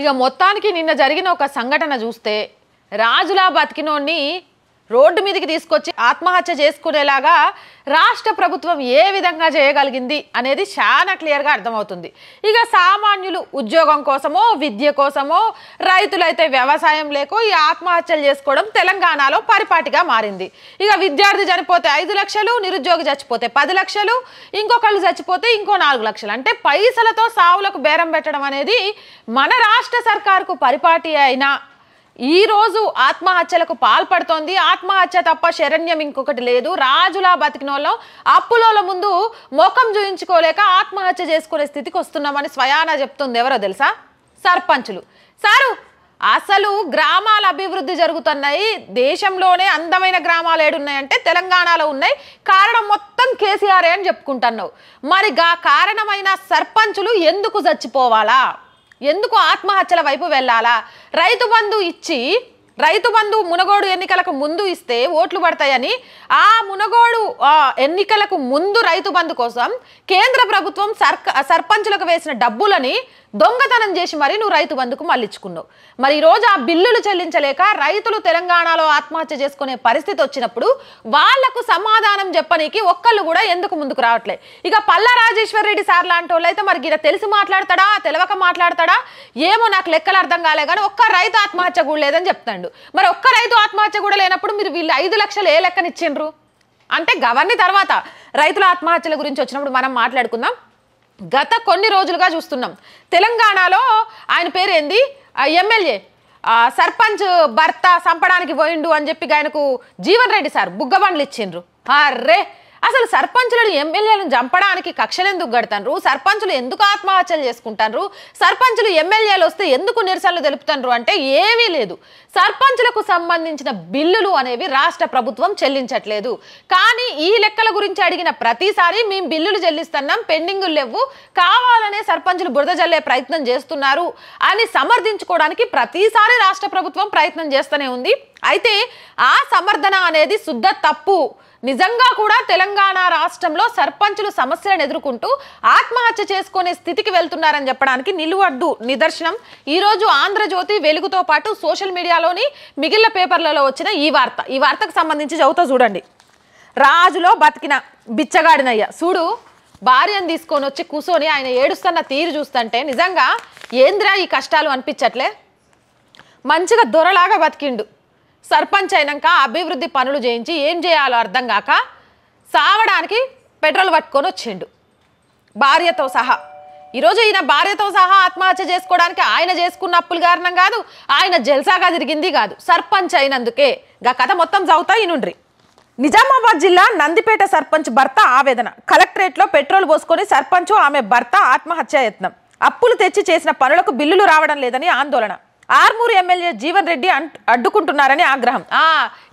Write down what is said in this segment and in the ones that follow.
ఇక మొత్తానికి నిన్న జరిగిన ఒక సంఘటన చూస్తే రాజులా బతికినోడిని రోడ్డు మీదకి తీసుకొచ్చి ఆత్మహత్య చేసుకునేలాగా రాష్ట్ర ప్రభుత్వం ఏ విధంగా చేయగలిగింది అనేది చాలా క్లియర్గా అర్థమవుతుంది ఇక సామాన్యులు ఉద్యోగం కోసమో విద్య కోసమో రైతులైతే వ్యవసాయం లేక ఈ ఆత్మహత్యలు చేసుకోవడం తెలంగాణలో పరిపాటిగా మారింది ఇక విద్యార్థి చనిపోతే ఐదు లక్షలు నిరుద్యోగి చచ్చిపోతే పది లక్షలు ఇంకొకళ్ళు చచ్చిపోతే ఇంకో నాలుగు లక్షలు అంటే పైసలతో సావులకు బేరం పెట్టడం అనేది మన రాష్ట్ర సర్కారుకు పరిపాటి అయినా ఈరోజు ఆత్మహత్యలకు పాల్పడుతోంది ఆత్మహత్య తప్ప శరణ్యం ఇంకొకటి లేదు రాజులా బతికినోళ్ళం అప్పులోల ముందు ముఖం చూయించుకోలేక ఆత్మహత్య చేసుకునే స్థితికి వస్తున్నామని స్వయాన చెప్తుంది ఎవరో తెలుసా సర్పంచులు సారు అసలు గ్రామాల అభివృద్ధి జరుగుతున్నాయి దేశంలోనే అందమైన గ్రామాలు ఏడున్నాయంటే తెలంగాణలో ఉన్నాయి కారణం మొత్తం కేసీఆర్ అని చెప్పుకుంటున్నావు మరి గా కారణమైన సర్పంచులు ఎందుకు చచ్చిపోవాలా ఎందుకు ఆత్మహత్యల వైపు వెళ్ళాలా రైతు బంధు ఇచ్చి రైతు బంధు మునగోడు ఎన్నికలకు ముందు ఇస్తే ఓట్లు పడతాయని ఆ మునగోడు ఎన్నికలకు ముందు రైతు బంధు కోసం కేంద్ర ప్రభుత్వం సర్పంచులకు వేసిన డబ్బులని దొంగతనం చేసి మరి నువ్వు రైతు బంధుకు మళ్ళించుకున్నావు మరి ఈరోజు ఆ బిల్లులు చెల్లించలేక రైతులు తెలంగాణలో ఆత్మహత్య చేసుకునే పరిస్థితి వచ్చినప్పుడు వాళ్లకు సమాధానం చెప్పనీకి ఒక్కళ్ళు కూడా ఎందుకు ముందుకు రావట్లే ఇక పల్లా రాజేశ్వర్ రెడ్డి సార్ లాంటి వాళ్ళైతే మరి ఇలా తెలిసి మాట్లాడతాడా తెలవక మాట్లాడతాడా ఏమో నాకు లెక్కలు అర్థం కాలే కానీ ఒక్క రైతు ఆత్మహత్య కూడా లేదని చెప్తాడు మరి ఒక్క రైతు ఆత్మహత్య కూడా లేనప్పుడు మీరు వీళ్ళు ఐదు లక్షలు ఏ లెక్కనిచ్చిండ్రు అంటే గవర్ని తర్వాత రైతుల ఆత్మహత్యల గురించి వచ్చినప్పుడు మనం మాట్లాడుకుందాం గత కొన్ని రోజులుగా చూస్తున్నాం తెలంగాణలో ఆయన పేరేంది ఎమ్మెల్యే సర్పంచ్ భర్త సంపడానికి పోయిండు అని చెప్పి ఆయనకు జీవన్ రెడ్డి సార్ బుగ్గబండ్లు ఇచ్చిండ్రు అర్రే అసలు సర్పంచులను ఎమ్మెల్యేలను చంపడానికి కక్షలు ఎందుకు గడతాను సర్పంచులు ఎందుకు ఆత్మహత్యలు చేసుకుంటారు సర్పంచులు ఎమ్మెల్యేలు వస్తే ఎందుకు నిరసనలు తెలుపుతారు అంటే ఏమీ లేదు సర్పంచులకు సంబంధించిన బిల్లులు అనేవి రాష్ట్ర ప్రభుత్వం చెల్లించట్లేదు కానీ ఈ లెక్కల గురించి అడిగిన ప్రతిసారి మేము బిల్లులు చెల్లిస్తున్నాం పెండింగులు లేవు కావాలనే సర్పంచులు బురద జల్లే ప్రయత్నం చేస్తున్నారు అని సమర్థించుకోవడానికి ప్రతిసారి రాష్ట్ర ప్రభుత్వం ప్రయత్నం చేస్తూనే ఉంది అయితే ఆ సమర్థన అనేది శుద్ధ తప్పు నిజంగా కూడా తెలంగాణ రాష్ట్రంలో సర్పంచులు సమస్యలను ఎదుర్కొంటూ ఆత్మహత్య చేసుకునే స్థితికి వెళ్తున్నారని చెప్పడానికి నిలువడ్డు నిదర్శనం ఈరోజు ఆంధ్రజ్యోతి వెలుగుతో పాటు సోషల్ మీడియాలోని మిగిలిన పేపర్లలో వచ్చిన ఈ వార్త ఈ వార్తకు సంబంధించి చదువుతా చూడండి రాజులో బతికిన బిచ్చగాడినయ్య చూడు భార్యను తీసుకొని వచ్చి కూర్చొని ఆయన ఏడుస్తున్న తీరు చూస్తుంటే నిజంగా ఏంద్రా ఈ కష్టాలు అనిపించట్లే మంచిగా దొరలాగా బతికిండు సర్పంచ్ అయినాక అభివృద్ధి పనులు చేయించి ఏం చేయాలో అర్థం కాక సావడానికి పెట్రోల్ పట్టుకొని వచ్చిండు భార్యతో సహా ఈరోజు ఈయన భార్యతో సహా ఆత్మహత్య చేసుకోవడానికి ఆయన చేసుకున్న అప్పులు కారణం కాదు ఆయన జల్సాగా తిరిగింది కాదు సర్పంచ్ అయినందుకే గా కథ మొత్తం చదువుతా ఈనుండ్రి నిజామాబాద్ జిల్లా నందిపేట సర్పంచ్ భర్త ఆవేదన కలెక్టరేట్లో పెట్రోల్ పోసుకొని సర్పంచ్ ఆమె భర్త యత్నం అప్పులు తెచ్చి చేసిన పనులకు బిల్లులు రావడం లేదని ఆందోళన ఆర్మూరు ఎమ్మెల్యే జీవన్ రెడ్డి అడ్డుకుంటున్నారని ఆగ్రహం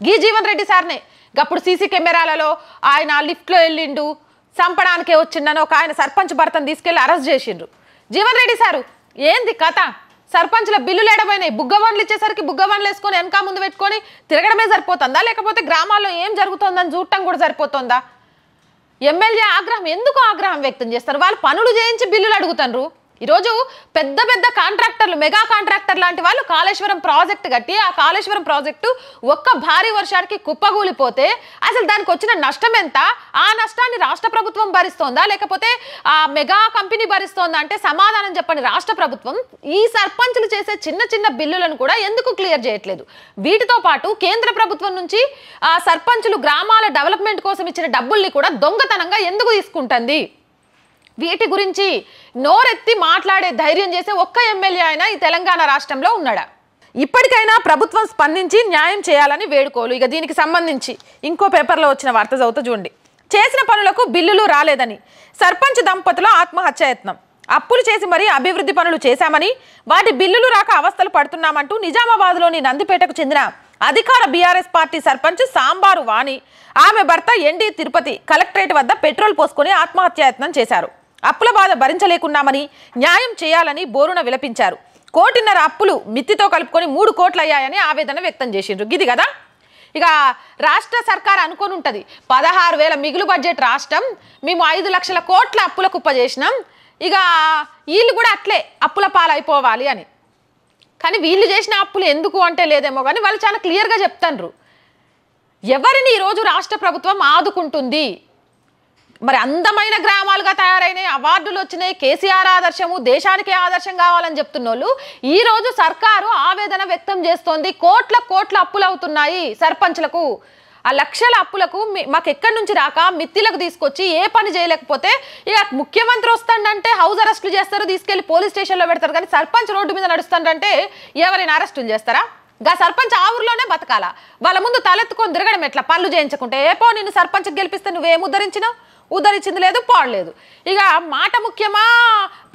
గీ జీవన్ రెడ్డి సార్నే గప్పుడు సీసీ కెమెరాలలో ఆయన లిఫ్ట్లో వెళ్ళిండు చంపడానికే వచ్చిండని ఒక ఆయన సర్పంచ్ భర్తను తీసుకెళ్లి అరెస్ట్ చేసిండ్రు జీవన్ రెడ్డి సారు ఏంది కథ సర్పంచ్ల బిల్లులు ఎడబోయినాయి బుగ్గవన్లు ఇచ్చేసరికి బుగ్గవన్లు వేసుకొని వెనక ముందు పెట్టుకొని తిరగడమే సరిపోతుందా లేకపోతే గ్రామాల్లో ఏం జరుగుతుందని చూడటం కూడా సరిపోతుందా ఎమ్మెల్యే ఆగ్రహం ఎందుకు ఆగ్రహం వ్యక్తం చేస్తారు వాళ్ళు పనులు చేయించి బిల్లులు అడుగుతారు ఈరోజు పెద్ద పెద్ద కాంట్రాక్టర్లు మెగా కాంట్రాక్టర్ లాంటి వాళ్ళు కాళేశ్వరం ప్రాజెక్ట్ కట్టి ఆ కాళేశ్వరం ప్రాజెక్టు ఒక్క భారీ వర్షానికి కుప్పగూలిపోతే అసలు దానికి వచ్చిన నష్టం ఎంత ఆ నష్టాన్ని రాష్ట్ర ప్రభుత్వం భరిస్తోందా లేకపోతే ఆ మెగా కంపెనీ భరిస్తోందా అంటే సమాధానం చెప్పని రాష్ట్ర ప్రభుత్వం ఈ సర్పంచ్లు చేసే చిన్న చిన్న బిల్లులను కూడా ఎందుకు క్లియర్ చేయట్లేదు వీటితో పాటు కేంద్ర ప్రభుత్వం నుంచి ఆ సర్పంచ్లు గ్రామాల డెవలప్మెంట్ కోసం ఇచ్చిన డబ్బుల్ని కూడా దొంగతనంగా ఎందుకు తీసుకుంటుంది వీటి గురించి నోరెత్తి మాట్లాడే ధైర్యం చేసే ఒక్క ఎమ్మెల్యే అయినా ఈ తెలంగాణ రాష్ట్రంలో ఉన్నాడా ఇప్పటికైనా ప్రభుత్వం స్పందించి న్యాయం చేయాలని వేడుకోలు ఇక దీనికి సంబంధించి ఇంకో పేపర్లో వచ్చిన వార్త చదువుతూ చూడండి చేసిన పనులకు బిల్లులు రాలేదని సర్పంచ్ దంపతుల ఆత్మహత్యాయత్నం అప్పులు చేసి మరీ అభివృద్ధి పనులు చేశామని వాటి బిల్లులు రాక అవస్థలు పడుతున్నామంటూ నిజామాబాద్లోని నందిపేటకు చెందిన అధికార బీఆర్ఎస్ పార్టీ సర్పంచ్ సాంబారు వాణి ఆమె భర్త ఎన్డీ తిరుపతి కలెక్టరేట్ వద్ద పెట్రోల్ పోసుకుని ఆత్మహత్యాయత్నం చేశారు అప్పుల బాధ భరించలేకున్నామని న్యాయం చేయాలని బోరున విలపించారు కోటిన్నర అప్పులు మిత్తితో కలుపుకొని మూడు కోట్లు అయ్యాయని ఆవేదన వ్యక్తం చేసిండ్రు గిది కదా ఇక రాష్ట్ర సర్కార్ అనుకొని ఉంటుంది పదహారు వేల మిగులు బడ్జెట్ రాష్ట్రం మేము ఐదు లక్షల కోట్ల అప్పుల కుప్ప చేసినాం ఇక వీళ్ళు కూడా అట్లే అప్పుల పాలైపోవాలి అని కానీ వీళ్ళు చేసిన అప్పులు ఎందుకు అంటే లేదేమో కానీ వాళ్ళు చాలా క్లియర్గా చెప్తాన్రు ఎవరిని ఈరోజు రాష్ట్ర ప్రభుత్వం ఆదుకుంటుంది మరి అందమైన గ్రామాలుగా తయారైనాయి అవార్డులు వచ్చినాయి కేసీఆర్ ఆదర్శము దేశానికి ఆదర్శం కావాలని చెప్తున్నోళ్ళు ఈ రోజు సర్కారు ఆవేదన వ్యక్తం చేస్తోంది కోట్ల కోట్ల అప్పులు అవుతున్నాయి సర్పంచ్లకు ఆ లక్షల అప్పులకు మాకు ఎక్కడి నుంచి రాక మిత్తిలకు తీసుకొచ్చి ఏ పని చేయలేకపోతే ఇక ముఖ్యమంత్రి వస్తాడంటే హౌస్ అరెస్టులు చేస్తారు తీసుకెళ్లి పోలీస్ స్టేషన్లో పెడతారు కానీ సర్పంచ్ రోడ్డు మీద నడుస్తాడంటే ఎవరైనా అరెస్టులు చేస్తారా గా సర్పంచ్ ఆ ఊర్లోనే బతకాల వాళ్ళ ముందు తలెత్తుకొని తిరగడం ఎట్లా పనులు చేయించకుంటే ఏ పో నిన్ను సర్పంచ్ గెలిపిస్తే నువ్వేం ఉద్ధరించినావు ఉద్ధరించింది లేదు పాడలేదు ఇక మాట ముఖ్యమా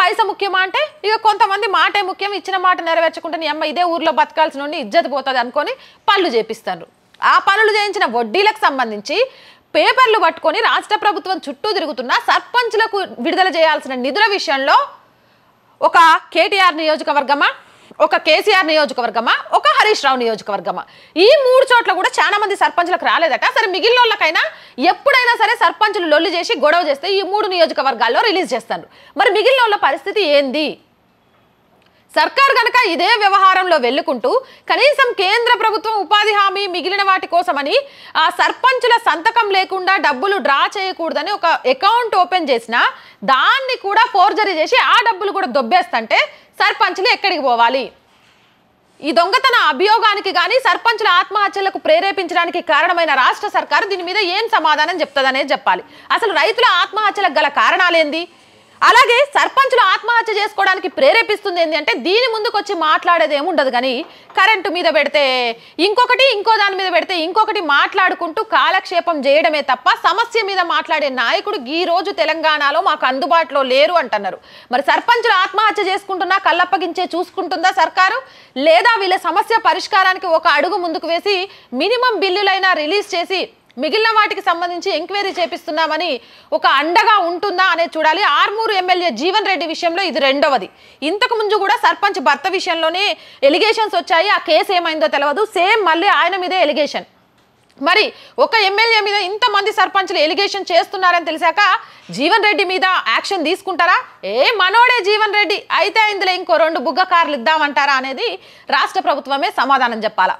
పైస ముఖ్యమా అంటే ఇక కొంతమంది మాటే ముఖ్యం ఇచ్చిన మాట నెరవేర్చుకుంటే నీ అమ్మ ఇదే ఊర్లో బతకాల్సిన ఉండి ఇజ్జత్ పోతుంది అనుకొని పనులు చేపిస్తారు ఆ పనులు చేయించిన వడ్డీలకు సంబంధించి పేపర్లు పట్టుకొని రాష్ట్ర ప్రభుత్వం చుట్టూ తిరుగుతున్న సర్పంచ్లకు విడుదల చేయాల్సిన నిధుల విషయంలో ఒక కేటీఆర్ నియోజకవర్గమా ఒక కేసీఆర్ నియోజకవర్గమా ఒక హరీష్ రావు నియోజకవర్గమా ఈ మూడు చోట్ల కూడా చాలా మంది సర్పంచ్లకు రాలేదట సరే మిగిలిన వాళ్ళకైనా ఎప్పుడైనా సరే సర్పంచులు లొల్లు చేసి గొడవ చేస్తే ఈ మూడు నియోజకవర్గాల్లో రిలీజ్ చేస్తారు మరి మిగిలిన వాళ్ళ పరిస్థితి ఏంది సర్కార్ గనక ఇదే వ్యవహారంలో వెళ్ళుకుంటూ కనీసం కేంద్ర ప్రభుత్వం ఉపాధి హామీ మిగిలిన వాటి కోసమని ఆ సర్పంచుల సంతకం లేకుండా డబ్బులు డ్రా చేయకూడదని ఒక అకౌంట్ ఓపెన్ చేసిన దాన్ని కూడా ఫోర్జరీ చేసి ఆ డబ్బులు కూడా దొబ్బేస్తంటే సర్పంచ్లు ఎక్కడికి పోవాలి ఈ దొంగతన అభియోగానికి కానీ సర్పంచుల ఆత్మహత్యలకు ప్రేరేపించడానికి కారణమైన రాష్ట్ర సర్కారు దీని మీద ఏం సమాధానం చెప్తుందనే చెప్పాలి అసలు రైతుల ఆత్మహత్యలకు గల కారణాలేంది అలాగే సర్పంచులు ఆత్మహత్య చేసుకోవడానికి ప్రేరేపిస్తుంది ఏంటి అంటే దీని ముందుకు వచ్చి మాట్లాడేది ఏముండదు కానీ కరెంటు మీద పెడితే ఇంకొకటి ఇంకో దాని మీద పెడితే ఇంకొకటి మాట్లాడుకుంటూ కాలక్షేపం చేయడమే తప్ప సమస్య మీద మాట్లాడే నాయకుడు ఈ రోజు తెలంగాణలో మాకు అందుబాటులో లేరు అంటున్నారు మరి సర్పంచులు ఆత్మహత్య చేసుకుంటున్నా కళ్ళప్పగించే చూసుకుంటుందా సర్కారు లేదా వీళ్ళ సమస్య పరిష్కారానికి ఒక అడుగు ముందుకు వేసి మినిమం బిల్లులైనా రిలీజ్ చేసి మిగిలిన వాటికి సంబంధించి ఎంక్వైరీ చేపిస్తున్నామని ఒక అండగా ఉంటుందా అనేది చూడాలి ఆర్మూరు ఎమ్మెల్యే జీవన్ రెడ్డి విషయంలో ఇది రెండవది ఇంతకు ముందు కూడా సర్పంచ్ భర్త విషయంలోనే ఎలిగేషన్స్ వచ్చాయి ఆ కేసు ఏమైందో తెలియదు సేమ్ మళ్ళీ ఆయన మీదే ఎలిగేషన్ మరి ఒక ఎమ్మెల్యే మీద ఇంతమంది సర్పంచ్లు ఎలిగేషన్ చేస్తున్నారని తెలిసాక జీవన్ రెడ్డి మీద యాక్షన్ తీసుకుంటారా ఏ మనోడే జీవన్ రెడ్డి అయితే ఇందులో ఇంకో రెండు బుగ్గ కార్లు ఇద్దామంటారా అనేది రాష్ట్ర ప్రభుత్వమే సమాధానం చెప్పాలా